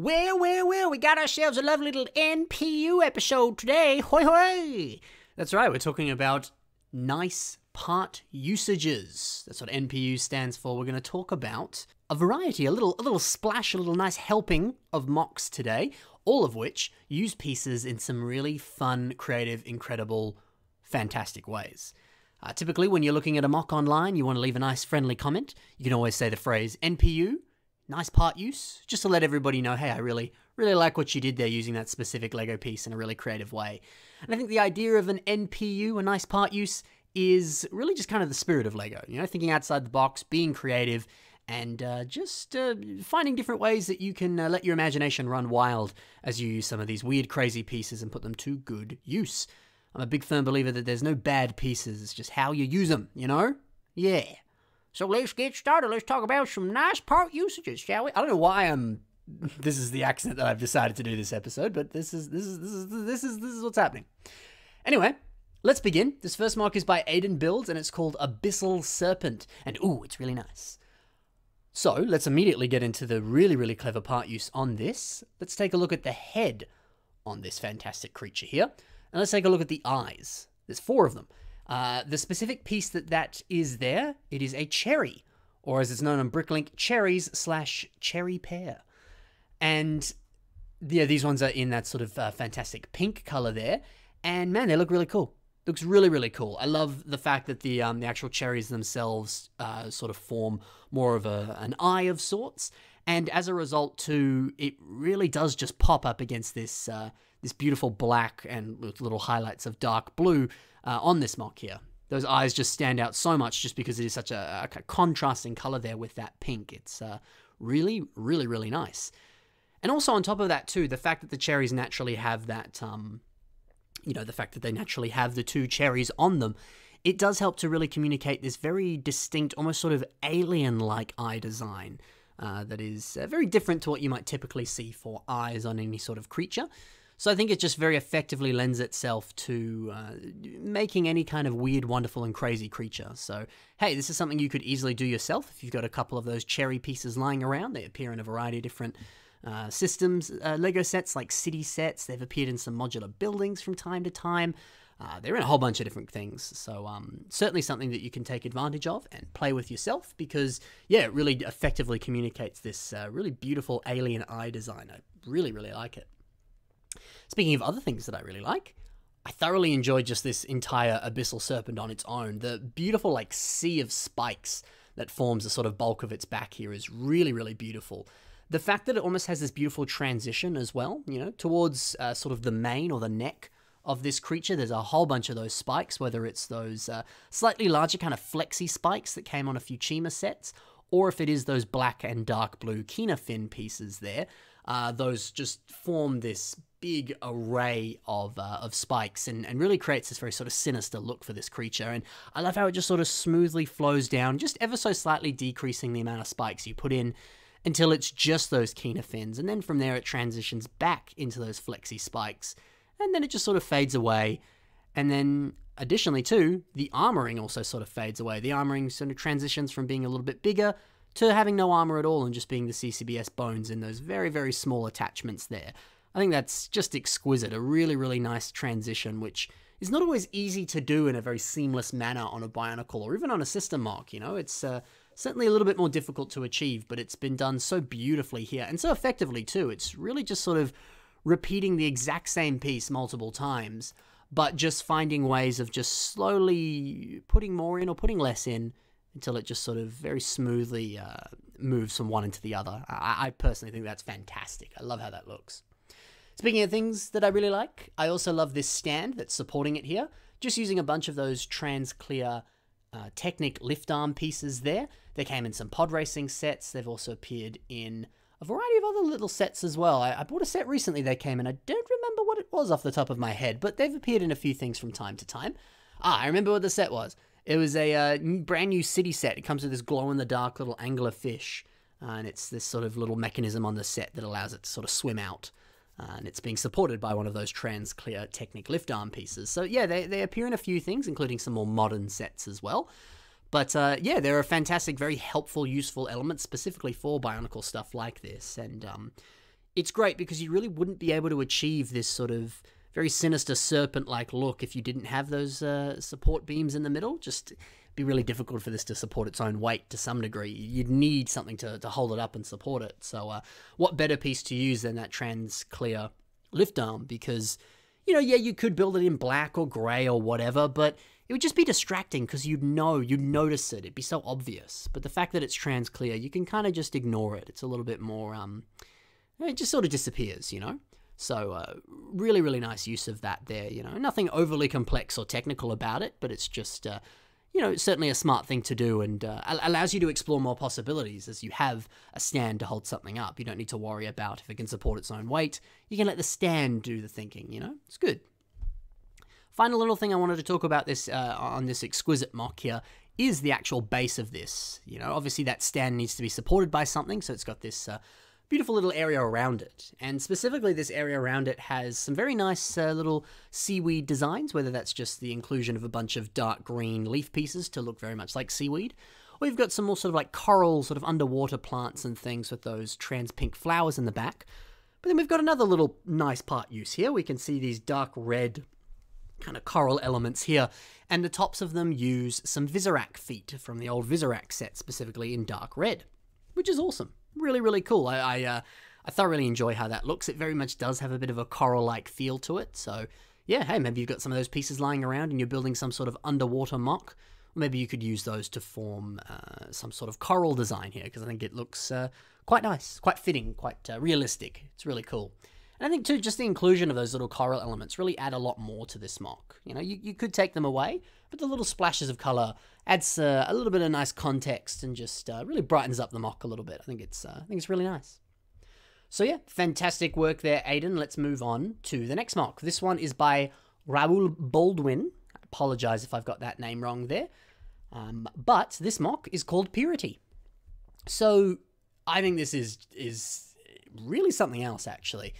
Well, well, well, we got ourselves a lovely little NPU episode today. Hoi hoi! That's right, we're talking about nice part usages. That's what NPU stands for. We're going to talk about a variety, a little, a little splash, a little nice helping of mocks today, all of which use pieces in some really fun, creative, incredible, fantastic ways. Uh, typically, when you're looking at a mock online, you want to leave a nice friendly comment. You can always say the phrase NPU nice part use, just to let everybody know, hey, I really, really like what you did there using that specific Lego piece in a really creative way. And I think the idea of an NPU, a nice part use, is really just kind of the spirit of Lego, you know, thinking outside the box, being creative, and uh, just uh, finding different ways that you can uh, let your imagination run wild as you use some of these weird, crazy pieces and put them to good use. I'm a big firm believer that there's no bad pieces, it's just how you use them, you know? Yeah. So let's get started. Let's talk about some nice part usages, shall we? I don't know why I'm. This is the accent that I've decided to do this episode, but this is this is this is this is this is what's happening. Anyway, let's begin. This first mark is by Aiden Builds, and it's called Abyssal Serpent. And ooh, it's really nice. So let's immediately get into the really really clever part use on this. Let's take a look at the head on this fantastic creature here, and let's take a look at the eyes. There's four of them. Uh, the specific piece that that is there, it is a cherry, or as it's known on Bricklink, cherries slash cherry pear. And yeah, these ones are in that sort of uh, fantastic pink color there. And man, they look really cool. Looks really, really cool. I love the fact that the um, the actual cherries themselves uh, sort of form more of a, an eye of sorts, and as a result, too, it really does just pop up against this uh, this beautiful black and with little highlights of dark blue uh, on this mock here. Those eyes just stand out so much just because it is such a, a contrasting color there with that pink. It's uh, really, really, really nice. And also on top of that too, the fact that the cherries naturally have that, um, you know, the fact that they naturally have the two cherries on them, it does help to really communicate this very distinct, almost sort of alien-like eye design uh, that is uh, very different to what you might typically see for eyes on any sort of creature. So I think it just very effectively lends itself to uh, making any kind of weird, wonderful, and crazy creature. So, hey, this is something you could easily do yourself if you've got a couple of those cherry pieces lying around. They appear in a variety of different uh, systems, uh, Lego sets like city sets. They've appeared in some modular buildings from time to time. Uh, they're in a whole bunch of different things. So, um, certainly something that you can take advantage of and play with yourself because, yeah, it really effectively communicates this uh, really beautiful alien eye design. I really, really like it. Speaking of other things that I really like, I thoroughly enjoyed just this entire abyssal serpent on its own. The beautiful like sea of spikes that forms the sort of bulk of its back here is really, really beautiful. The fact that it almost has this beautiful transition as well, you know, towards uh, sort of the mane or the neck of this creature. There's a whole bunch of those spikes, whether it's those uh, slightly larger kind of flexi spikes that came on a few Chima sets, or if it is those black and dark blue Kina fin pieces there. Uh, those just form this big array of uh, of spikes and, and really creates this very sort of sinister look for this creature and I love how it just sort of smoothly flows down just ever so slightly decreasing the amount of spikes you put in until it's just those keener fins and then from there it transitions back into those flexi spikes and then it just sort of fades away and then additionally too the armoring also sort of fades away the armoring sort of transitions from being a little bit bigger to having no armor at all and just being the CCBS bones and those very very small attachments there I think that's just exquisite, a really, really nice transition, which is not always easy to do in a very seamless manner on a Bionicle or even on a system mark, you know? It's uh, certainly a little bit more difficult to achieve, but it's been done so beautifully here and so effectively too. It's really just sort of repeating the exact same piece multiple times, but just finding ways of just slowly putting more in or putting less in until it just sort of very smoothly uh, moves from one into the other. I, I personally think that's fantastic. I love how that looks. Speaking of things that I really like, I also love this stand that's supporting it here. Just using a bunch of those trans clear uh, Technic lift arm pieces there. They came in some pod racing sets. They've also appeared in a variety of other little sets as well. I, I bought a set recently they came in. I don't remember what it was off the top of my head, but they've appeared in a few things from time to time. Ah, I remember what the set was. It was a uh, brand new city set. It comes with this glow in the dark little angler fish, uh, and it's this sort of little mechanism on the set that allows it to sort of swim out uh, and it's being supported by one of those trans clear Technic lift arm pieces. So yeah, they, they appear in a few things, including some more modern sets as well. But uh, yeah, they're a fantastic, very helpful, useful element specifically for Bionicle stuff like this. And um, it's great because you really wouldn't be able to achieve this sort of very sinister serpent like look if you didn't have those uh, support beams in the middle. Just be really difficult for this to support its own weight to some degree. You'd need something to, to hold it up and support it. So, uh, what better piece to use than that trans clear lift arm? Because, you know, yeah, you could build it in black or grey or whatever, but it would just be distracting because you'd know, you'd notice it. It'd be so obvious. But the fact that it's trans clear, you can kind of just ignore it. It's a little bit more, um, it just sort of disappears, you know? So, uh, really, really nice use of that there, you know? Nothing overly complex or technical about it, but it's just. Uh, you know, certainly a smart thing to do and uh, allows you to explore more possibilities as you have a stand to hold something up. You don't need to worry about if it can support its own weight. You can let the stand do the thinking, you know? It's good. Final little thing I wanted to talk about this uh, on this exquisite mock here is the actual base of this. You know, obviously that stand needs to be supported by something, so it's got this uh, beautiful little area around it. And specifically, this area around it has some very nice uh, little seaweed designs, whether that's just the inclusion of a bunch of dark green leaf pieces to look very much like seaweed, or you've got some more sort of like coral, sort of underwater plants and things with those trans pink flowers in the back. But then we've got another little nice part use here. We can see these dark red kind of coral elements here, and the tops of them use some Visorak feet from the old Visorak set, specifically in dark red, which is awesome really, really cool. I, I, uh, I thoroughly enjoy how that looks. It very much does have a bit of a coral-like feel to it. So yeah, hey, maybe you've got some of those pieces lying around and you're building some sort of underwater mock. Maybe you could use those to form uh, some sort of coral design here because I think it looks uh, quite nice, quite fitting, quite uh, realistic. It's really cool. And I think too, just the inclusion of those little coral elements really add a lot more to this mock. You know, you, you could take them away, but the little splashes of color adds uh, a little bit of nice context and just uh, really brightens up the mock a little bit. I think it's uh, I think it's really nice. So yeah, fantastic work there, Aiden. Let's move on to the next mock. This one is by Raoul Baldwin. I apologize if I've got that name wrong there. Um, but this mock is called Purity. So I think this is is really something else actually.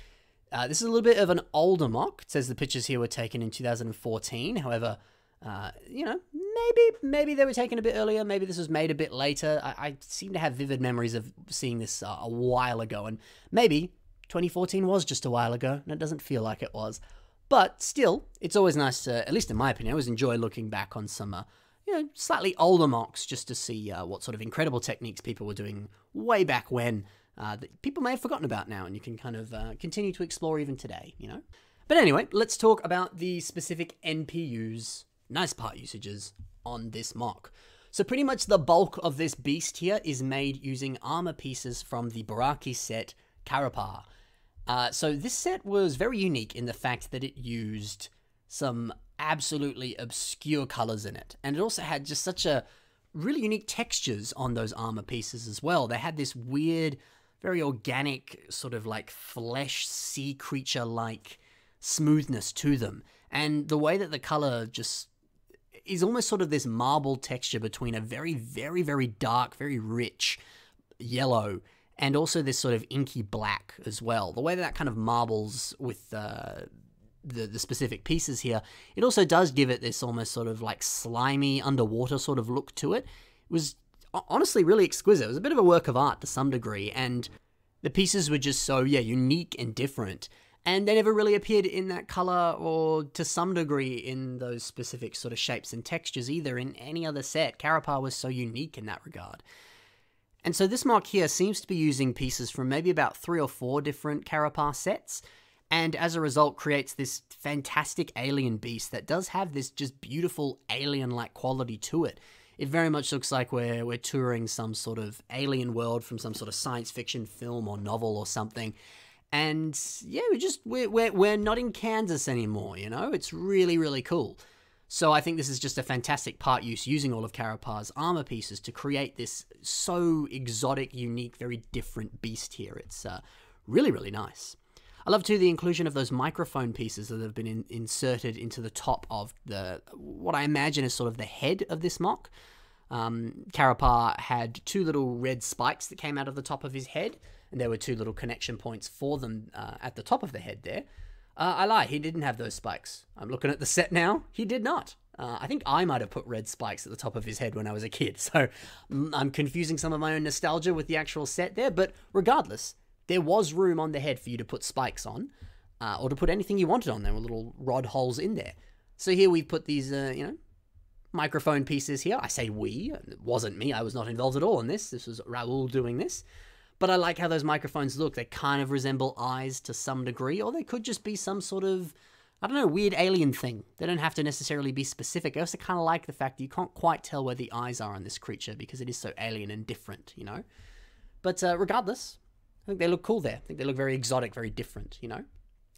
Uh, this is a little bit of an older mock. It says the pictures here were taken in 2014. However, uh, you know, maybe maybe they were taken a bit earlier. Maybe this was made a bit later. I, I seem to have vivid memories of seeing this uh, a while ago, and maybe 2014 was just a while ago, and it doesn't feel like it was. But still, it's always nice to, at least in my opinion, I always enjoy looking back on some, uh, you know, slightly older mocks just to see uh, what sort of incredible techniques people were doing way back when uh, that people may have forgotten about now, and you can kind of continue to explore even today, you know. But anyway, let's talk about the specific NPUs nice part usages on this mock. So pretty much the bulk of this beast here is made using armor pieces from the Baraki set Karapar. Uh, so this set was very unique in the fact that it used some absolutely obscure colors in it. And it also had just such a really unique textures on those armor pieces as well. They had this weird, very organic, sort of like flesh sea creature like smoothness to them. And the way that the color just is almost sort of this marble texture between a very, very, very dark, very rich yellow and also this sort of inky black as well. The way that, that kind of marbles with uh, the, the specific pieces here, it also does give it this almost sort of like slimy underwater sort of look to it. It was honestly really exquisite. It was a bit of a work of art to some degree, and the pieces were just so, yeah, unique and different and they never really appeared in that color or to some degree in those specific sort of shapes and textures either in any other set. Karapar was so unique in that regard. And so this mark here seems to be using pieces from maybe about three or four different Karapar sets, and as a result creates this fantastic alien beast that does have this just beautiful alien-like quality to it. It very much looks like we're, we're touring some sort of alien world from some sort of science fiction film or novel or something, and yeah, we are just we're, we're we're not in Kansas anymore. You know, it's really really cool. So I think this is just a fantastic part use using all of Karapar's armor pieces to create this so exotic, unique, very different beast here. It's uh, really really nice. I love too the inclusion of those microphone pieces that have been in inserted into the top of the what I imagine is sort of the head of this mock. Um, Karapar had two little red spikes that came out of the top of his head and there were two little connection points for them uh, at the top of the head there. Uh, I lie, he didn't have those spikes. I'm looking at the set now, he did not. Uh, I think I might have put red spikes at the top of his head when I was a kid, so mm, I'm confusing some of my own nostalgia with the actual set there, but regardless, there was room on the head for you to put spikes on, uh, or to put anything you wanted on. There were little rod holes in there. So here we've put these, uh, you know, microphone pieces here. I say we, it wasn't me, I was not involved at all in this. This was Raoul doing this. But I like how those microphones look. They kind of resemble eyes to some degree, or they could just be some sort of, I don't know, weird alien thing. They don't have to necessarily be specific. I also kind of like the fact that you can't quite tell where the eyes are on this creature because it is so alien and different, you know? But uh, regardless, I think they look cool there. I think they look very exotic, very different, you know?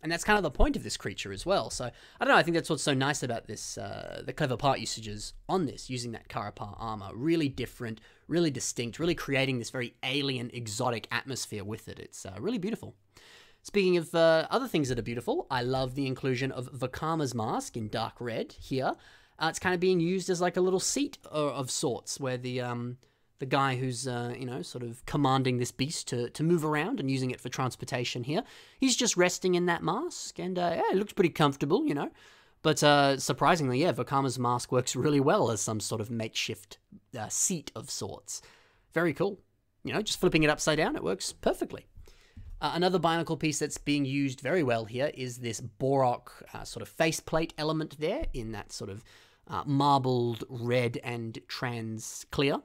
and that's kind of the point of this creature as well. So I don't know. I think that's what's so nice about this, uh, the clever part usages on this, using that Karapar armor, really different, really distinct, really creating this very alien, exotic atmosphere with it. It's uh, really beautiful. Speaking of uh, other things that are beautiful, I love the inclusion of Vakama's mask in dark red here. Uh, it's kind of being used as like a little seat of sorts, where the um, the guy who's uh, you know sort of commanding this beast to, to move around and using it for transportation here he's just resting in that mask and uh, yeah, it looks pretty comfortable you know but uh, surprisingly yeah Vakama's mask works really well as some sort of makeshift uh, seat of sorts very cool you know just flipping it upside down it works perfectly uh, another binacle piece that's being used very well here is this Borok uh, sort of faceplate element there in that sort of marbled red and trans clear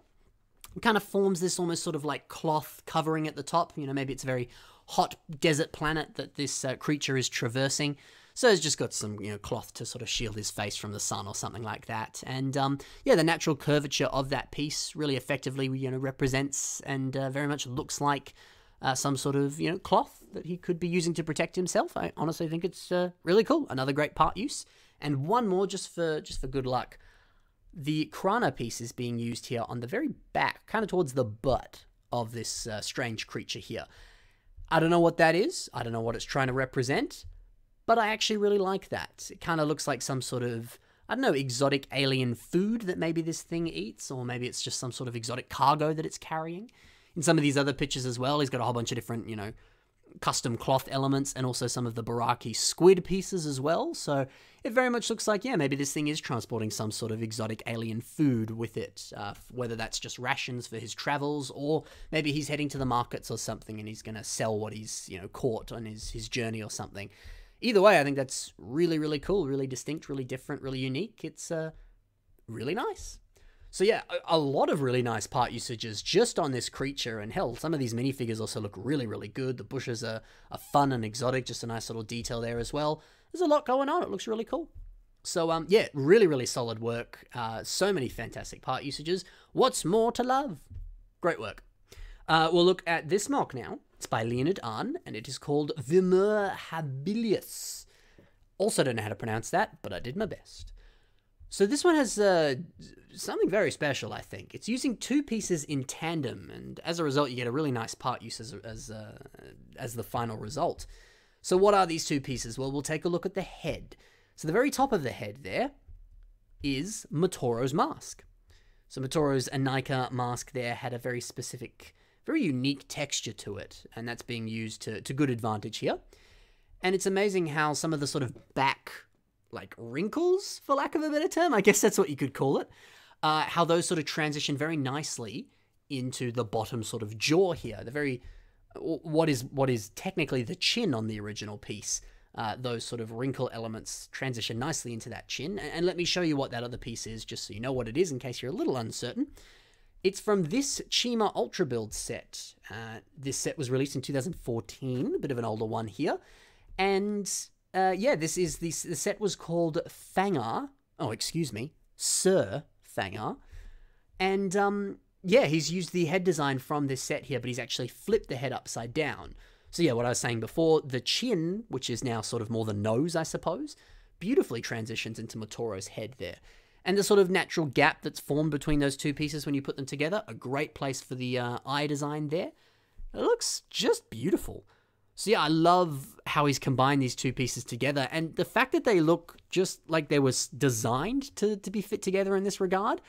kind of forms this almost sort of like cloth covering at the top. You know, maybe it's a very hot desert planet that this uh, creature is traversing. So he's just got some you know cloth to sort of shield his face from the sun or something like that. And um, yeah, the natural curvature of that piece really effectively you know represents and uh, very much looks like uh, some sort of you know cloth that he could be using to protect himself. I honestly think it's uh, really cool. Another great part use. And one more just for just for good luck. The Krana piece is being used here on the very back, kind of towards the butt of this uh, strange creature here. I don't know what that is. I don't know what it's trying to represent, but I actually really like that. It kind of looks like some sort of, I don't know, exotic alien food that maybe this thing eats, or maybe it's just some sort of exotic cargo that it's carrying. In some of these other pictures as well, he's got a whole bunch of different, you know, custom cloth elements and also some of the Baraki squid pieces as well. So it very much looks like, yeah, maybe this thing is transporting some sort of exotic alien food with it, uh, whether that's just rations for his travels or maybe he's heading to the markets or something and he's going to sell what he's, you know, caught on his, his journey or something. Either way, I think that's really, really cool, really distinct, really different, really unique. It's uh, really nice. So yeah, a, lot of really nice part usages just on this creature, and hell, some of these minifigures also look really, really good. The bushes are, are fun and exotic, just a nice little detail there as well. There's a lot going on, it looks really cool. So um, yeah, really, really solid work. Uh, so many fantastic part usages. What's more to love? Great work. Uh, we'll look at this mock now. It's by Leonard Arn, and it is called Vimur Habilius. Also don't know how to pronounce that, but I did my best. So this one has uh, something very special, I think. It's using two pieces in tandem, and as a result, you get a really nice part use as as, uh, as the final result. So what are these two pieces? Well, we'll take a look at the head. So the very top of the head there is Matoro's mask. So Matoro's Anika mask there had a very specific, very unique texture to it, and that's being used to, to good advantage here. And it's amazing how some of the sort of back like wrinkles, for lack of a better term. I guess that's what you could call it. Uh, how those sort of transition very nicely into the bottom sort of jaw here. The very uh, what is what is technically the chin on the original piece. Uh, those sort of wrinkle elements transition nicely into that chin. And, and let me show you what that other piece is, just so you know what it is in case you're a little uncertain. It's from this Chima Ultra Build set. Uh, this set was released in 2014, a bit of an older one here. And uh, yeah, this is the, the set was called Fanger. Oh, excuse me, Sir Fanger. And um, yeah, he's used the head design from this set here, but he's actually flipped the head upside down. So yeah, what I was saying before, the chin, which is now sort of more the nose, I suppose, beautifully transitions into Motoro's head there. And the sort of natural gap that's formed between those two pieces when you put them together, a great place for the uh, eye design there. It looks just beautiful. So yeah, I love how he's combined these two pieces together, and the fact that they look just like they were designed to, to be fit together in this regard,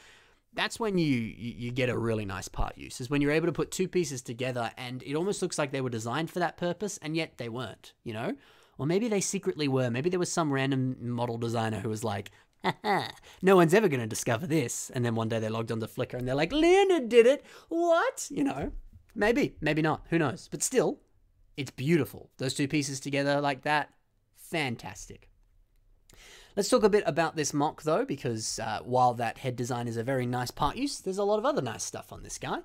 that's when you, you get a really nice part use, is when you're able to put two pieces together and it almost looks like they were designed for that purpose, and yet they weren't, you know? Or maybe they secretly were. Maybe there was some random model designer who was like, no one's ever going to discover this. And then one day they logged onto Flickr and they're like, Leonard did it. What? You know, maybe, maybe not. Who knows? But still, it's beautiful. Those two pieces together like that, fantastic. Let's talk a bit about this mock though, because uh, while that head design is a very nice part use, there's a lot of other nice stuff on this guy.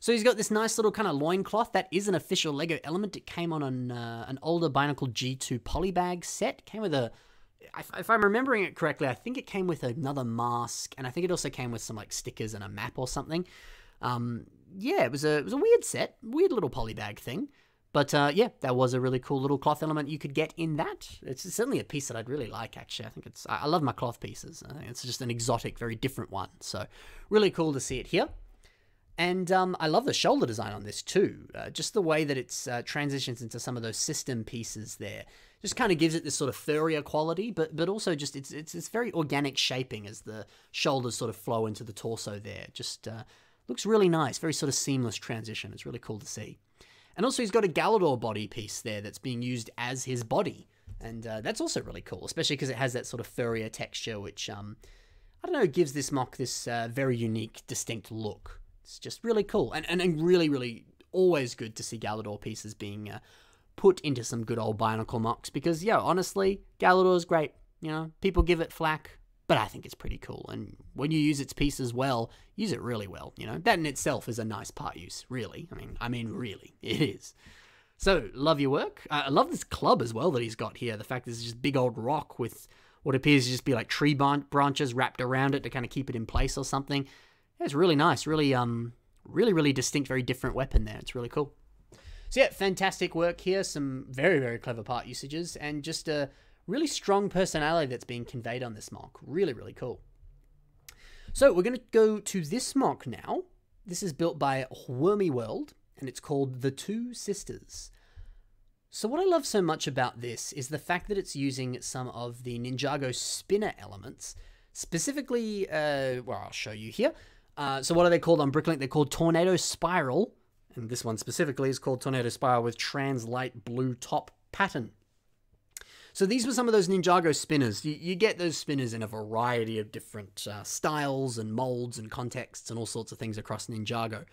So he's got this nice little kind of loincloth. That is an official LEGO element. It came on an, uh, an older Binacle G2 polybag set. Came with a, if I'm remembering it correctly, I think it came with another mask, and I think it also came with some like stickers and a map or something. Um, yeah, it was a it was a weird set, weird little polybag thing. But uh, yeah, that was a really cool little cloth element you could get in that. It's certainly a piece that I'd really like, actually. I think it's, I love my cloth pieces. it's just an exotic, very different one. So really cool to see it here. And um, I love the shoulder design on this too. Uh, just the way that it uh, transitions into some of those system pieces there, just kind of gives it this sort of furrier quality, but but also just it's it's very organic shaping as the shoulders sort of flow into the torso there. Just uh, looks really nice, very sort of seamless transition. It's really cool to see. And also he's got a Galador body piece there that's being used as his body. And uh, that's also really cool, especially because it has that sort of furrier texture, which, um, I don't know, gives this mock this uh, very unique, distinct look. It's just really cool. And, and, and, really, really always good to see Galador pieces being uh, put into some good old Binacle mocks because, yeah, honestly, Galador's great. You know, people give it flack but I think it's pretty cool. And when you use its pieces well, use it really well. You know, that in itself is a nice part use, really. I mean, I mean, really, it is. So, love your work. Uh, I love this club as well that he's got here. The fact is, just big old rock with what appears to just be like tree branches wrapped around it to kind of keep it in place or something. It's really nice. Really, um, really, really distinct, very different weapon there. It's really cool. So yeah, fantastic work here. Some very, very clever part usages, and just a really strong personality that's being conveyed on this mock. Really, really cool. So we're going to go to this mock now. This is built by Wormy World, and it's called The Two Sisters. So what I love so much about this is the fact that it's using some of the Ninjago spinner elements, specifically, uh, well, I'll show you here. Uh, so what are they called on Bricklink? They're called Tornado Spiral, and this one specifically is called Tornado Spiral with translate Blue Top Pattern. So these were some of those Ninjago spinners. You, you get those spinners in a variety of different uh, styles and molds and contexts and all sorts of things across Ninjago.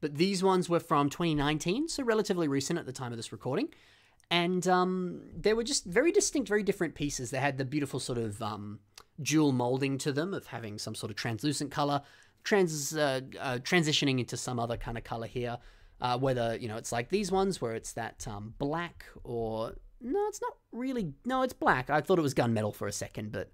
But these ones were from 2019, so relatively recent at the time of this recording. And um, they were just very distinct, very different pieces. They had the beautiful sort of um, dual molding to them of having some sort of translucent color, trans uh, uh, transitioning into some other kind of color here. Uh, whether you know it's like these ones where it's that um, black or no, it's not really. No, it's black. I thought it was gunmetal for a second, but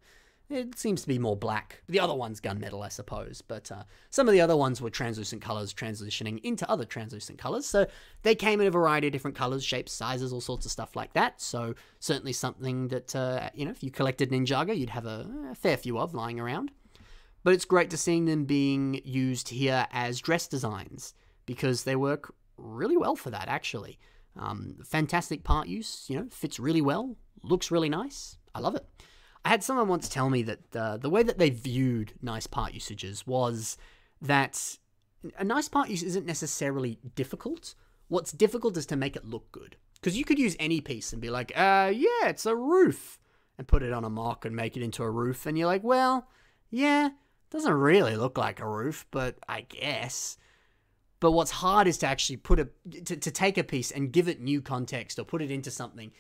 it seems to be more black. The other one's gunmetal, I suppose, but uh, some of the other ones were translucent colors transitioning into other translucent colors. So they came in a variety of different colors, shapes, sizes, all sorts of stuff like that. So certainly something that, uh, you know, if you collected Ninjago, you'd have a, a fair few of lying around. But it's great to seeing them being used here as dress designs because they work really well for that, actually. Um, fantastic part use, you know, fits really well, looks really nice. I love it. I had someone once tell me that uh, the way that they viewed nice part usages was that a nice part use isn't necessarily difficult. What's difficult is to make it look good. Because you could use any piece and be like, uh, yeah, it's a roof, and put it on a mock and make it into a roof, and you're like, well, yeah, doesn't really look like a roof, but I guess. But what's hard is to actually put a to, to take a piece and give it new context or put it into something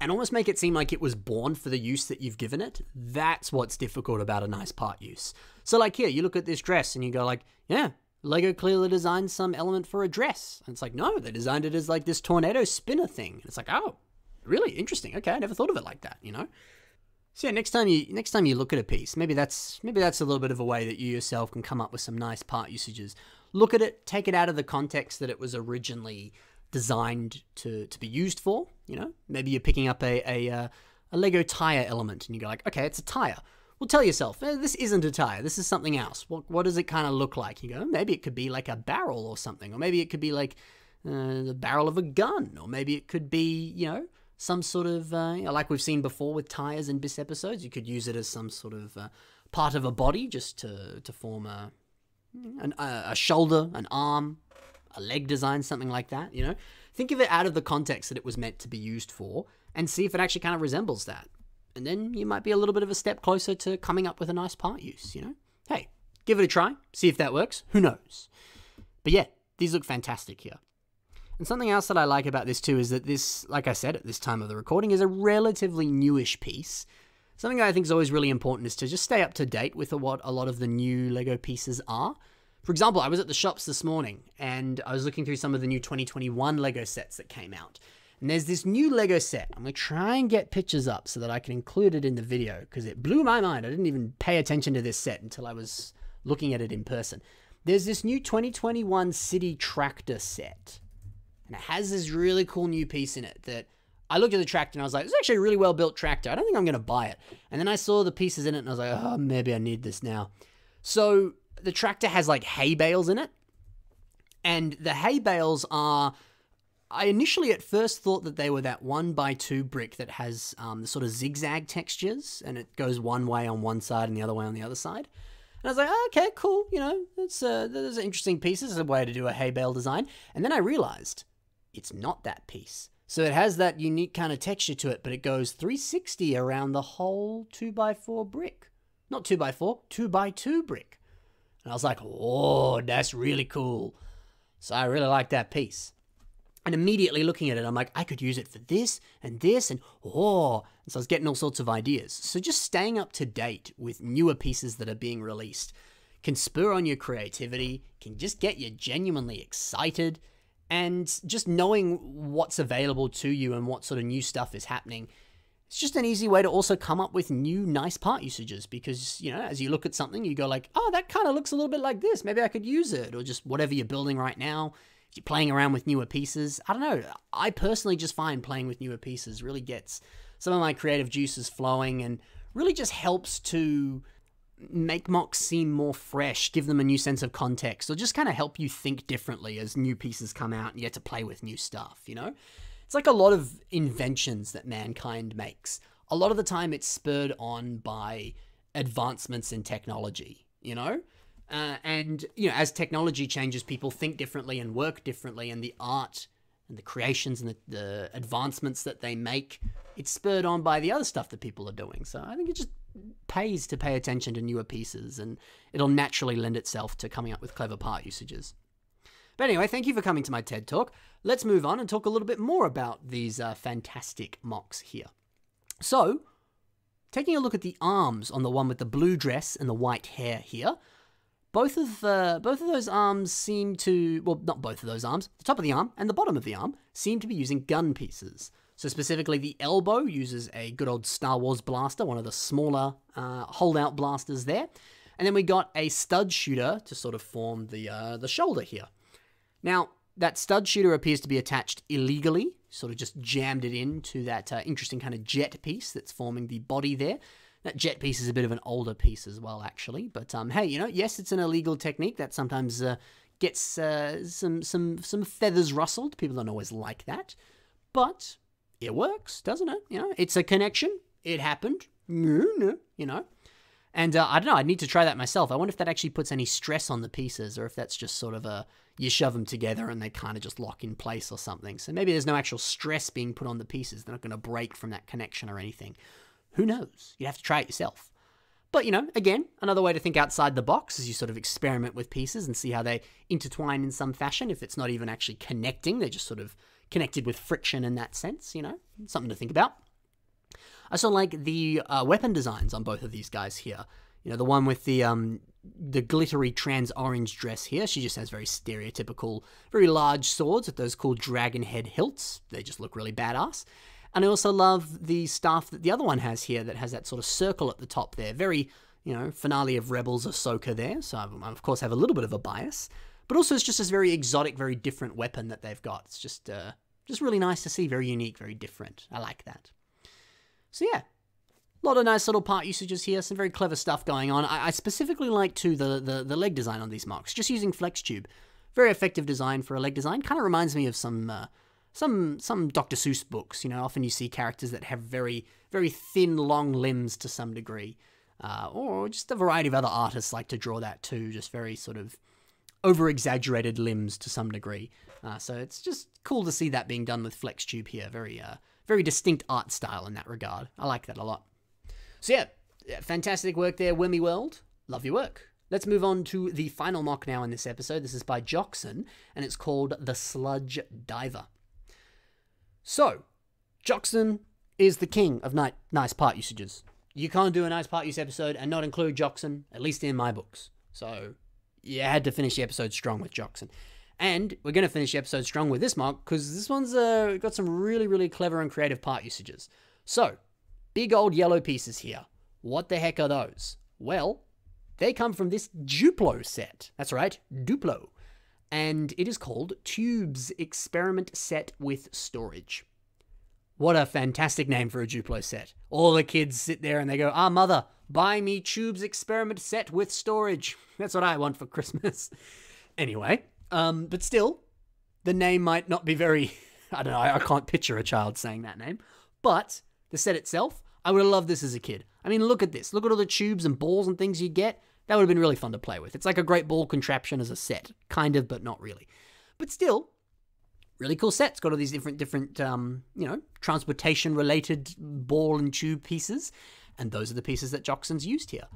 and almost make it seem like it was born for the use that you've given it. That's what's difficult about a nice part use. So like here, you look at this dress and you go like, yeah, Lego clearly designed some element for a dress. And it's like, no, they designed it as like this tornado spinner thing. And it's like, oh, really interesting. Okay, I never thought of it like that, you know? So yeah, next time you next time you look at a piece, maybe that's maybe that's a little bit of a way that you yourself can come up with some nice part usages look at it, take it out of the context that it was originally designed to, to be used for. You know, maybe you're picking up a, a, uh, a Lego tire element and you go like, okay, it's a tire. Well, tell yourself, eh, this isn't a tire. This is something else. What, what does it kind of look like? You go, oh, maybe it could be like a barrel or something, or maybe it could be like uh, the barrel of a gun, or maybe it could be, you know, some sort of, uh, you know, like we've seen before with tires in bis episodes, you could use it as some sort of uh, part of a body just to, to form a, an, uh, a shoulder, an arm, a leg design, something like that, you know? Think of it out of the context that it was meant to be used for and see if it actually kind of resembles that. And then you might be a little bit of a step closer to coming up with a nice part use, you know? Hey, give it a try, see if that works, who knows? But yeah, these look fantastic here. And something else that I like about this too is that this, like I said at this time of the recording, is a relatively newish piece. Something I think is always really important is to just stay up to date with what a lot of the new Lego pieces are. For example, I was at the shops this morning and I was looking through some of the new 2021 Lego sets that came out. And there's this new Lego set. I'm going to try and get pictures up so that I can include it in the video because it blew my mind. I didn't even pay attention to this set until I was looking at it in person. There's this new 2021 City Tractor set. And it has this really cool new piece in it that I looked at the tractor and I was like, it's actually a really well built tractor. I don't think I'm going to buy it. And then I saw the pieces in it and I was like, oh, maybe I need this now. So the tractor has like hay bales in it. And the hay bales are. I initially at first thought that they were that one by two brick that has um, the sort of zigzag textures and it goes one way on one side and the other way on the other side. And I was like, oh, okay, cool. You know, that's uh, those are interesting pieces. a way to do a hay bale design. And then I realized it's not that piece. So it has that unique kind of texture to it, but it goes 360 around the whole 2x4 brick. Not 2x4, 2x2 brick. And I was like, oh, that's really cool. So I really like that piece. And immediately looking at it, I'm like, I could use it for this and this and oh. And so I was getting all sorts of ideas. So just staying up to date with newer pieces that are being released can spur on your creativity, can just get you genuinely excited, and just knowing what's available to you and what sort of new stuff is happening it's just an easy way to also come up with new nice part usages because you know as you look at something you go like oh that kind of looks a little bit like this maybe i could use it or just whatever you're building right now if you're playing around with newer pieces i don't know i personally just find playing with newer pieces really gets some of my creative juices flowing and really just helps to make mocks seem more fresh, give them a new sense of context, or just kind of help you think differently as new pieces come out and you get to play with new stuff, you know? It's like a lot of inventions that mankind makes. A lot of the time it's spurred on by advancements in technology, you know? Uh, and, you know, as technology changes, people think differently and work differently, and the art and the creations and the, the advancements that they make, it's spurred on by the other stuff that people are doing. So I think it just pays to pay attention to newer pieces, and it'll naturally lend itself to coming up with clever part usages. But anyway, thank you for coming to my TED Talk. Let's move on and talk a little bit more about these uh, fantastic mocks here. So, taking a look at the arms on the one with the blue dress and the white hair here, both of the uh, both of those arms seem to well, not both of those arms, the top of the arm and the bottom of the arm seem to be using gun pieces. So specifically, the Elbow uses a good old Star Wars blaster, one of the smaller uh, holdout blasters there. And then we got a stud shooter to sort of form the, uh, the shoulder here. Now, that stud shooter appears to be attached illegally, sort of just jammed it into that uh, interesting kind of jet piece that's forming the body there. That jet piece is a bit of an older piece as well, actually. But um, hey, you know, yes, it's an illegal technique that sometimes uh, gets uh, some some some feathers rustled. People don't always like that, but it works, doesn't it? You know, it's a connection. It happened. You know, and uh, I don't know. I need to try that myself. I wonder if that actually puts any stress on the pieces, or if that's just sort of a you shove them together and they kind of just lock in place or something. So maybe there's no actual stress being put on the pieces. They're not going to break from that connection or anything. Who knows? You'd have to try it yourself. But you know, again, another way to think outside the box is you sort of experiment with pieces and see how they intertwine in some fashion. If it's not even actually connecting, they're just sort of connected with friction in that sense, you know, something to think about. I also like the uh, weapon designs on both of these guys here. You know, the one with the um, the glittery trans orange dress here, she just has very stereotypical, very large swords with those cool dragon head hilts. They just look really badass. And I also love the staff that the other one has here that has that sort of circle at the top there. Very, you know, finale of Rebels Ahsoka there. So I, of course, have a little bit of a bias. But also, it's just this very exotic, very different weapon that they've got. It's just, uh, just really nice to see, very unique, very different. I like that. So yeah, a lot of nice little part usages here, some very clever stuff going on. I, I specifically like too the, the, the, leg design on these marks, just using flex tube. Very effective design for a leg design. Kind of reminds me of some uh, some some Dr. Seuss books. You know, often you see characters that have very very thin, long limbs to some degree, uh, or just a variety of other artists like to draw that too. Just very sort of over exaggerated limbs to some degree. Uh, so it's just cool to see that being done with FlexTube here. Very, uh, very distinct art style in that regard. I like that a lot. So yeah, fantastic work there, Wimmy World. Love your work. Let's move on to the final mock now in this episode. This is by Joxon, and it's called The Sludge Diver. So, Joxon is the king of ni- nice part usages. You can't do a nice part use episode and not include Joxon, at least in my books. So, you had to finish the episode strong with Joxon. And we're going to finish the episode strong with this mark because this one's uh, got some really, really clever and creative part usages. So, big old yellow pieces here. What the heck are those? Well, they come from this Duplo set. That's right, Duplo. And it is called Tubes Experiment Set with Storage. What a fantastic name for a Duplo set. All the kids sit there and they go, Ah, mother, buy me Tubes Experiment Set with Storage. That's what I want for Christmas. anyway, um, but still, the name might not be very. I don't know. I, I can't picture a child saying that name. But the set itself, I would have loved this as a kid. I mean, look at this. Look at all the tubes and balls and things you get. That would have been really fun to play with. It's like a great ball contraption as a set, kind of, but not really. But still, really cool set. It's got all these different, different, um, you know, transportation-related ball and tube pieces, and those are the pieces that Joxon's used here.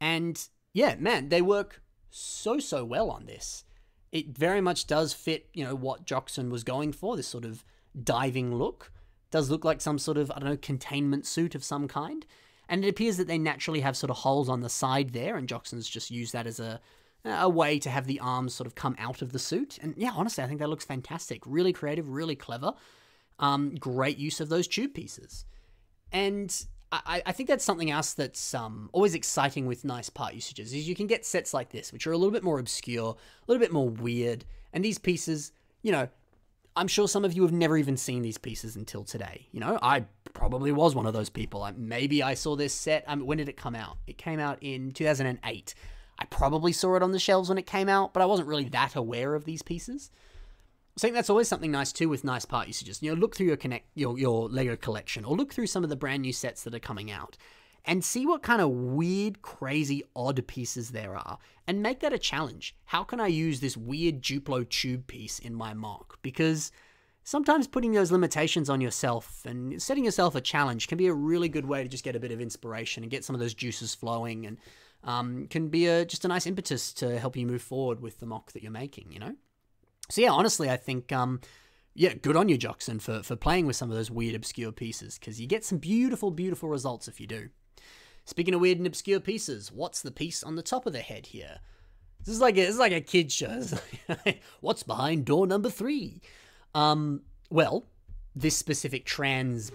And yeah, man, they work so so well on this it very much does fit, you know, what Joxon was going for, this sort of diving look. does look like some sort of, I don't know, containment suit of some kind. And it appears that they naturally have sort of holes on the side there, and Joxon's just used that as a a way to have the arms sort of come out of the suit. And yeah, honestly, I think that looks fantastic. Really creative, really clever. Um, great use of those tube pieces. And I, I think that's something else that's um, always exciting with nice part usages is you can get sets like this, which are a little bit more obscure, a little bit more weird, and these pieces, you know, I'm sure some of you have never even seen these pieces until today. You know, I probably was one of those people. I, maybe I saw this set. mean, um, when did it come out? It came out in 2008. I probably saw it on the shelves when it came out, but I wasn't really that aware of these pieces. I think that's always something nice too with nice part usages. You know, look through your connect your your Lego collection or look through some of the brand new sets that are coming out and see what kind of weird, crazy, odd pieces there are and make that a challenge. How can I use this weird Duplo tube piece in my mock? Because sometimes putting those limitations on yourself and setting yourself a challenge can be a really good way to just get a bit of inspiration and get some of those juices flowing and um, can be a, just a nice impetus to help you move forward with the mock that you're making, you know? So yeah, honestly, I think um, yeah, good on you, Joxon, for for playing with some of those weird, obscure pieces because you get some beautiful, beautiful results if you do. Speaking of weird and obscure pieces, what's the piece on the top of the head here? This is like a, this is like a kid show. Like, what's behind door number three? Um, well, this specific trans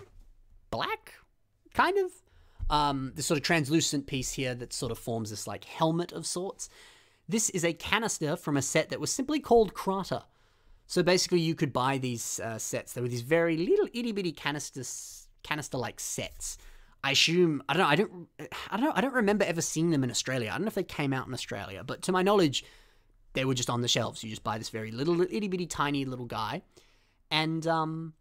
black kind of um, this sort of translucent piece here that sort of forms this like helmet of sorts this is a canister from a set that was simply called Crata. So basically, you could buy these uh, sets. There were these very little itty bitty canisters, canister-like sets. I assume I don't know. I don't. I don't know. I don't remember ever seeing them in Australia. I don't know if they came out in Australia, but to my knowledge, they were just on the shelves. You just buy this very little itty bitty tiny little guy, and um,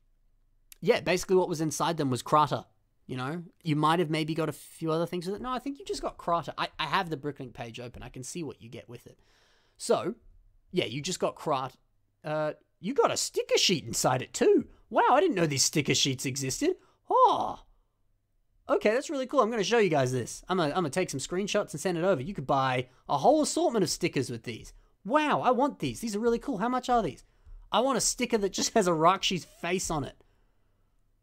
yeah, basically what was inside them was Crata. You know, you might have maybe got a few other things with it. No, I think you just got Krata. I, I have the Bricklink page open. I can see what you get with it. So, yeah, you just got Krata. Uh, you got a sticker sheet inside it too. Wow, I didn't know these sticker sheets existed. Oh, okay, that's really cool. I'm going to show you guys this. I'm going to I'm gonna take some screenshots and send it over. You could buy a whole assortment of stickers with these. Wow, I want these. These are really cool. How much are these? I want a sticker that just has a Rakshi's face on it.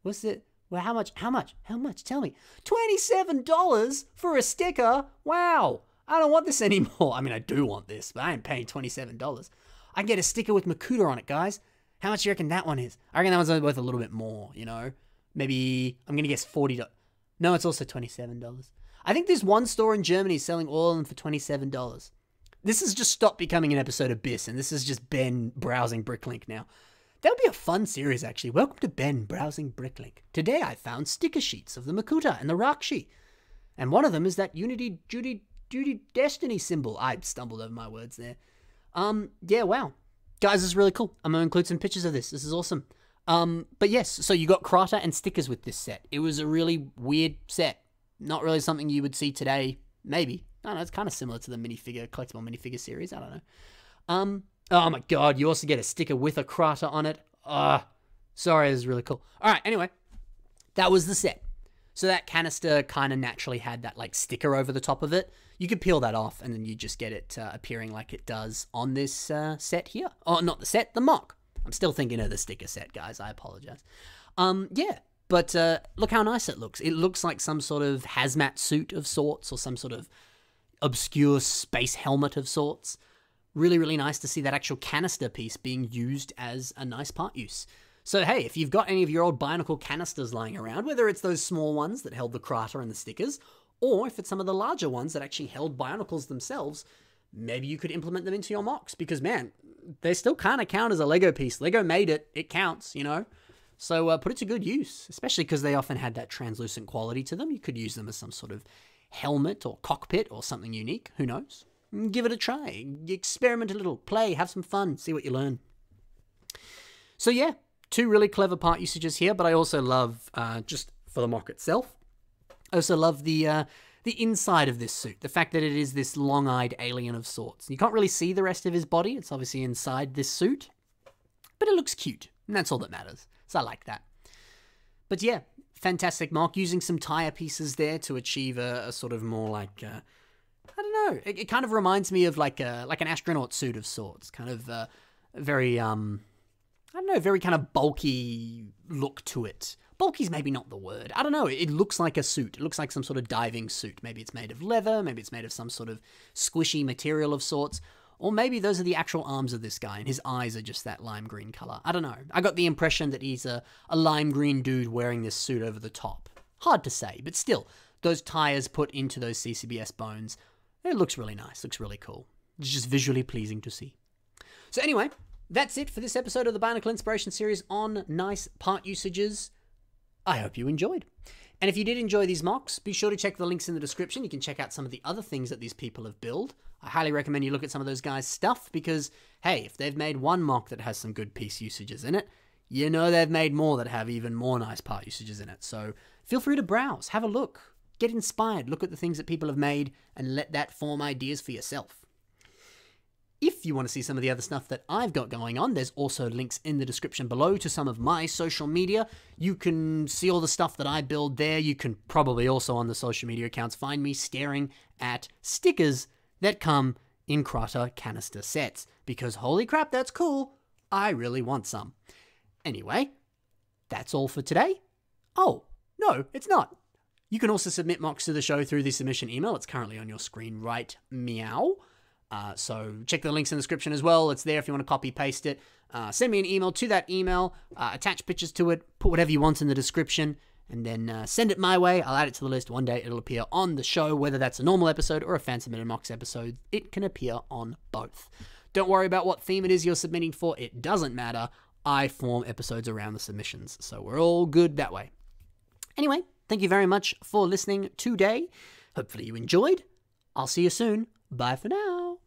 What's it? Well, how much? How much? How much? Tell me. $27 for a sticker? Wow. I don't want this anymore. I mean, I do want this, but I ain't paying $27. I can get a sticker with Makuta on it, guys. How much do you reckon that one is? I reckon that one's worth a little bit more, you know? Maybe, I'm going to guess $40. No, it's also $27. I think there's one store in Germany selling all of them for $27. This has just stopped becoming an episode of BIS, and this is just Ben browsing Bricklink now. That'll be a fun series, actually. Welcome to Ben browsing Bricklink. Today I found sticker sheets of the Makuta and the Rakshi. And one of them is that Unity Duty Duty Destiny symbol. I stumbled over my words there. Um, yeah, wow. Guys, this is really cool. I'm gonna include some pictures of this. This is awesome. Um, but yes, so you got Krata and stickers with this set. It was a really weird set. Not really something you would see today, maybe. I don't know, it's kind of similar to the minifigure, collectible minifigure series. I don't know. Um, Oh my god, you also get a sticker with a crater on it. Ah, uh, sorry, this is really cool. All right, anyway, that was the set. So that canister kind of naturally had that like sticker over the top of it. You could peel that off and then you just get it uh, appearing like it does on this uh, set here. Oh, not the set, the mock. I'm still thinking of the sticker set, guys. I apologize. Um, yeah, but uh, look how nice it looks. It looks like some sort of hazmat suit of sorts or some sort of obscure space helmet of sorts really, really nice to see that actual canister piece being used as a nice part use. So hey, if you've got any of your old binocle canisters lying around, whether it's those small ones that held the crater and the stickers, or if it's some of the larger ones that actually held binocles themselves, maybe you could implement them into your mocks because man, they still kind of count as a Lego piece. Lego made it, it counts, you know? So uh, put it to good use, especially because they often had that translucent quality to them. You could use them as some sort of helmet or cockpit or something unique, who knows? Give it a try. Experiment a little. Play. Have some fun. See what you learn. So, yeah, two really clever part usages here, but I also love, uh, just for the mock itself, I also love the. Uh, the inside of this suit, the fact that it is this long eyed alien of sorts. You can't really see the rest of his body, it's obviously inside this suit, but it looks cute, and that's all that matters. So I like that. But yeah, fantastic mock, using some tire pieces there to achieve a, a sort of more like. Uh, I don't know. It, it, kind of reminds me of like a like an astronaut suit of sorts, kind of uh, very um, I don't know, very kind of bulky look to it. Bulky's maybe not the word. I don't know. It looks like a suit. It looks like some sort of diving suit. Maybe it's made of leather. Maybe it's made of some sort of squishy material of sorts. Or maybe those are the actual arms of this guy and his eyes are just that lime green color. I don't know. I got the impression that he's a, a lime green dude wearing this suit over the top. Hard to say, but still, those tires put into those CCBS bones it looks really nice, looks really cool. It's just visually pleasing to see. So anyway, that's it for this episode of the Barnacle Inspiration Series on nice part usages. I hope you enjoyed. And if you did enjoy these mocks, be sure to check the links in the description. You can check out some of the other things that these people have built. I highly recommend you look at some of those guys' stuff because, hey, if they've made one mock that has some good piece usages in it, you know they've made more that have even more nice part usages in it. So feel free to browse, have a look, Get inspired, look at the things that people have made, and let that form ideas for yourself. If you want to see some of the other stuff that I've got going on, there's also links in the description below to some of my social media. You can see all the stuff that I build there. You can probably also on the social media accounts find me staring at stickers that come in Crotter canister sets because holy crap, that's cool. I really want some. Anyway, that's all for today. Oh, no, it's not. You can also submit mocks to the show through the submission email. It's currently on your screen right meow. Uh, so check the links in the description as well. It's there if you want to copy paste it. Uh, send me an email to that email. Uh, attach pictures to it. Put whatever you want in the description, and then uh, send it my way. I'll add it to the list. One day it'll appear on the show, whether that's a normal episode or a fan submitted mocks episode. It can appear on both. Don't worry about what theme it is you're submitting for. It doesn't matter. I form episodes around the submissions, so we're all good that way. Anyway, Thank you very much for listening today. Hopefully, you enjoyed. I'll see you soon. Bye for now.